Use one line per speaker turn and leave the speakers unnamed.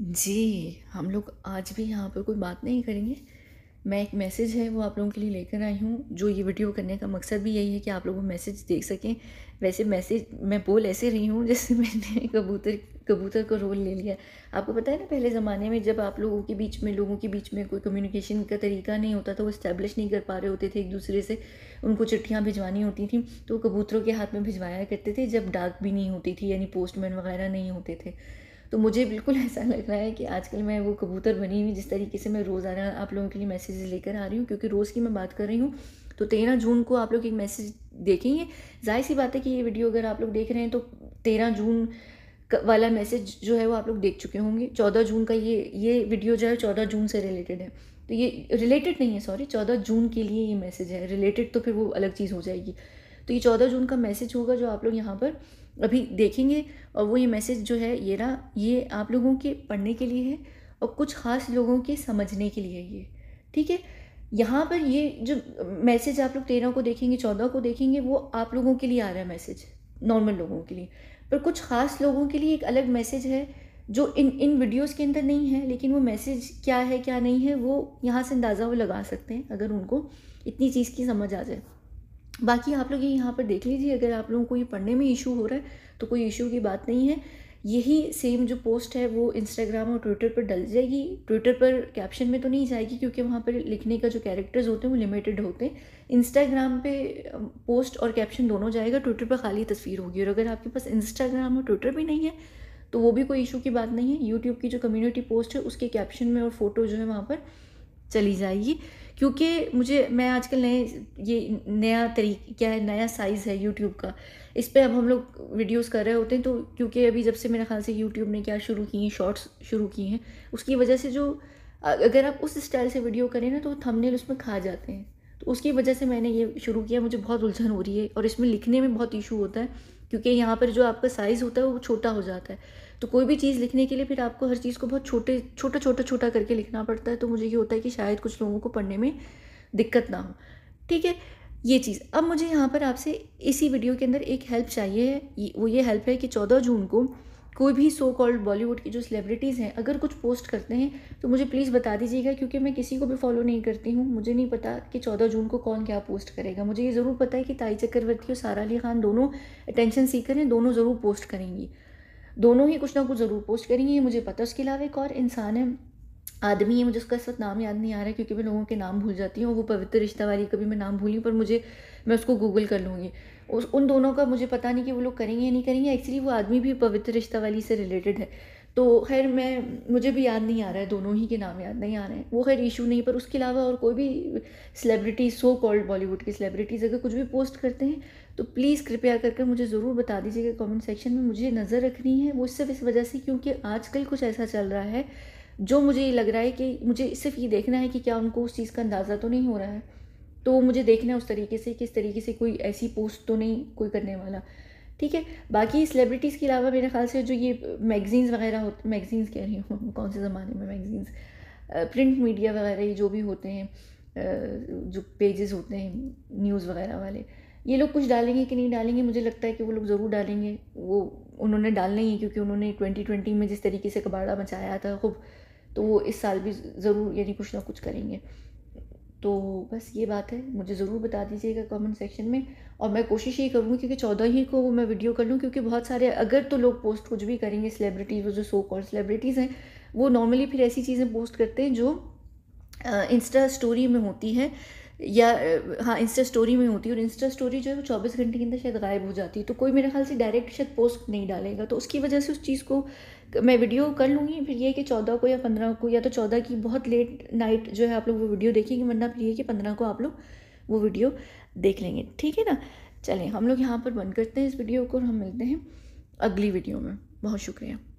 जी हम लोग आज भी यहाँ पर कोई बात नहीं करेंगे मैं एक मैसेज है वो आप लोगों के लिए लेकर आई हूँ जो ये वीडियो करने का मकसद भी यही है कि आप लोग वो मैसेज देख सकें वैसे मैसेज मैं बोल ऐसे रही हूँ जैसे मैंने कबूतर कबूतर का रोल ले लिया आपको पता है ना पहले ज़माने में जब आप लोगों के बीच में लोगों के बीच में कोई कम्युनिकेशन का तरीका नहीं होता था वो इस्टेब्लिश नहीं कर पा रहे होते थे एक दूसरे से उनको चिट्ठियाँ भिजवानी होती थी तो कबूतरों के हाथ में भिजवाया करते थे जब डाक भी नहीं होती थी यानी पोस्टमैन वगैरह नहीं होते थे तो मुझे बिल्कुल ऐसा लग रहा है कि आजकल मैं वो कबूतर बनी हुई जिस तरीके से मैं रोज़ाना आप लोगों के लिए मैसेज लेकर आ रही हूँ क्योंकि रोज़ की मैं बात कर रही हूँ तो तेरह जून को आप लोग एक मैसेज देखेंगे जाहिर सी बात है कि ये वीडियो अगर आप लोग देख रहे हैं तो तेरह जून वाला मैसेज जो है वो आप लोग देख चुके होंगे चौदह जून का ये ये वीडियो जो है चौदह जून से रिलेटेड है तो ये रिलेटेड नहीं है सॉरी चौदह जून के लिए ये मैसेज है रिलेटेड तो फिर वो अलग चीज़ हो जाएगी तो ये चौदह जून का मैसेज होगा जो आप लोग यहाँ पर अभी देखेंगे और वो ये मैसेज जो है ये ना ये आप लोगों के पढ़ने के लिए है और कुछ ख़ास लोगों के समझने के लिए है ये ठीक है यहाँ पर ये जो मैसेज आप लोग तेरह को देखेंगे चौदह को देखेंगे वो आप लोगों के लिए आ रहा है मैसेज नॉर्मल लोगों के लिए पर कुछ ख़ास लोगों के लिए एक अलग मैसेज है जो इन इन वीडियोस के अंदर नहीं है लेकिन वो मैसेज क्या है क्या नहीं है वो यहाँ से अंदाज़ा वो लगा सकते हैं अगर उनको इतनी चीज़ की समझ आ जाए बाकी आप लोग ये यहाँ पर देख लीजिए अगर आप लोगों को ये पढ़ने में इशू हो रहा है तो कोई इशू की बात नहीं है यही सेम जो पोस्ट है वो इंस्टाग्राम और ट्विटर पर डल जाएगी ट्विटर पर कैप्शन में तो नहीं जाएगी क्योंकि वहाँ पर लिखने का जो कैरेक्टर्स होते हैं वो लिमिटेड होते हैं इंस्टाग्राम पे पोस्ट और कैप्शन दोनों जाएगा ट्विटर पर खाली तस्वीर होगी और अगर आपके पास इंस्टाग्राम और ट्विटर भी नहीं है तो वो भी कोई इशू की बात नहीं है यूट्यूब की जो कम्युनिटी पोस्ट है उसके कैप्शन में और फोटो जो है वहाँ पर चली जाएगी क्योंकि मुझे मैं आजकल नए ये नया तरीका क्या है नया साइज़ है यूट्यूब का इस पर अब हम लोग वीडियोस कर रहे होते हैं तो क्योंकि अभी जब से मेरे ख्याल से यूट्यूब ने क्या शुरू की शॉर्ट्स शुरू किए हैं उसकी वजह से जो अगर आप उस स्टाइल से वीडियो करें ना तो थंबनेल उसमें खा जाते हैं तो उसकी वजह से मैंने ये शुरू किया मुझे बहुत उलझन हो रही है और इसमें लिखने में बहुत इशू होता है क्योंकि यहाँ पर जो आपका साइज़ होता है वो छोटा हो जाता है तो कोई भी चीज़ लिखने के लिए फिर आपको हर चीज़ को बहुत छोटे छोटा छोटा छोटा करके लिखना पड़ता है तो मुझे ये होता है कि शायद कुछ लोगों को पढ़ने में दिक्कत ना हो ठीक है ये चीज़ अब मुझे यहाँ पर आपसे इसी वीडियो के अंदर एक हेल्प चाहिए वो ये हेल्प है कि चौदह जून को कोई भी सो कॉल्ड बॉलीवुड की जो सेलिब्रिटीज़ हैं अगर कुछ पोस्ट करते हैं तो मुझे प्लीज़ बता दीजिएगा क्योंकि मैं किसी को भी फॉलो नहीं करती हूँ मुझे नहीं पता कि चौदह जून को कौन क्या पोस्ट करेगा मुझे ये ज़रूर पता है कि ताई चक्रवर्ती और सारा अली खान दोनों अटेंशन सीकर हैं दोनों ज़रूर पोस्ट करेंगी दोनों ही कुछ ना कुछ ज़रूर पोस्ट करेंगी ये मुझे पता उसके अलावा एक और इंसान है आदमी है मुझे उसका इस वक्त नाम याद नहीं आ रहा है क्योंकि मैं लोगों के नाम भूल जाती हूँ वो पवित्र रिश्ता वाली कभी मैं नाम भूली पर मुझे मैं उसको गूगल कर लूँगी उस उन दोनों का मुझे पता नहीं कि वो लोग करेंगे या नहीं करेंगे एक्चुअली वो आदमी भी पवित्र रिश्ता वाली से रिलेटेड है तो खैर मैं मुझे भी याद नहीं आ रहा है दोनों ही के नाम याद नहीं आ रहे हैं वो खैर इशू नहीं पर उसके अलावा और कोई भी सेलिब्रिटी सो कॉल्ड बॉलीवुड की सेलिब्रिटीज़ अगर कुछ भी पोस्ट करते हैं तो प्लीज़ कृपया करके मुझे ज़रूर बता दीजिएगा कमेंट सेक्शन में मुझे नज़र रखनी है वो सिर्फ इस वजह से क्योंकि आजकल कुछ ऐसा चल रहा है जो मुझे ये लग रहा है कि मुझे सिर्फ ये देखना है कि क्या उनको उस चीज़ का अंदाज़ा तो नहीं हो रहा है तो मुझे देखना है उस तरीके से कि इस तरीके से कोई ऐसी पोस्ट तो नहीं कोई करने वाला ठीक है बाकी सेलिब्रिटीज़ के अलावा मेरे ख्याल से जो ये मैगज़ीन्स वगैरह हो मैगज़ीन्स कह रही हूँ कौन से ज़माने में मैगज़ीन्स प्रिंट मीडिया वगैरह ये जो भी होते हैं जो पेजेस होते हैं न्यूज़ वगैरह वाले ये लोग कुछ डालेंगे कि नहीं डालेंगे मुझे लगता है कि वो लोग ज़रूर डालेंगे वो उन्होंने डालना ही है क्योंकि उन्होंने ट्वेंटी ट्वेंटी में जिस तरीके से कबाड़ा मचाया था खूब तो वो इस साल भी ज़रूर यानी कुछ ना कुछ करेंगे तो बस ये बात है मुझे ज़रूर बता दीजिएगा कमेंट सेक्शन में और मैं कोशिश ये करूँगी क्योंकि चौदह ही को वो मैं वीडियो कर लूँ क्योंकि बहुत सारे अगर तो लोग पोस्ट कुछ भी करेंगे सेलिब्रिटीज़ वो जो सो कॉल सेलिब्रिटीज़ हैं वो नॉर्मली फिर ऐसी चीज़ें पोस्ट करते हैं जो इंस्टा स्टोरी में होती हैं या हाँ इंस्टा स्टोरी में होती है और इंस्टा स्टोरी जो है वो चौबीस घंटे के अंदर शायद गायब हो जाती है तो कोई मेरे ख्याल से डायरेक्ट शायद पोस्ट नहीं डालेगा तो उसकी वजह से उस चीज़ को मैं वीडियो कर लूँगी फिर ये कि चौदह को या पंद्रह को या तो चौदह की बहुत लेट नाइट जो है आप लोग वो वीडियो देखेंगे वरना फिर ये कि पंद्रह को आप लोग वो वीडियो देख लेंगे ठीक है ना चलें हम लोग यहाँ पर बंद करते हैं इस वीडियो को और हम मिलते हैं अगली वीडियो में बहुत शुक्रिया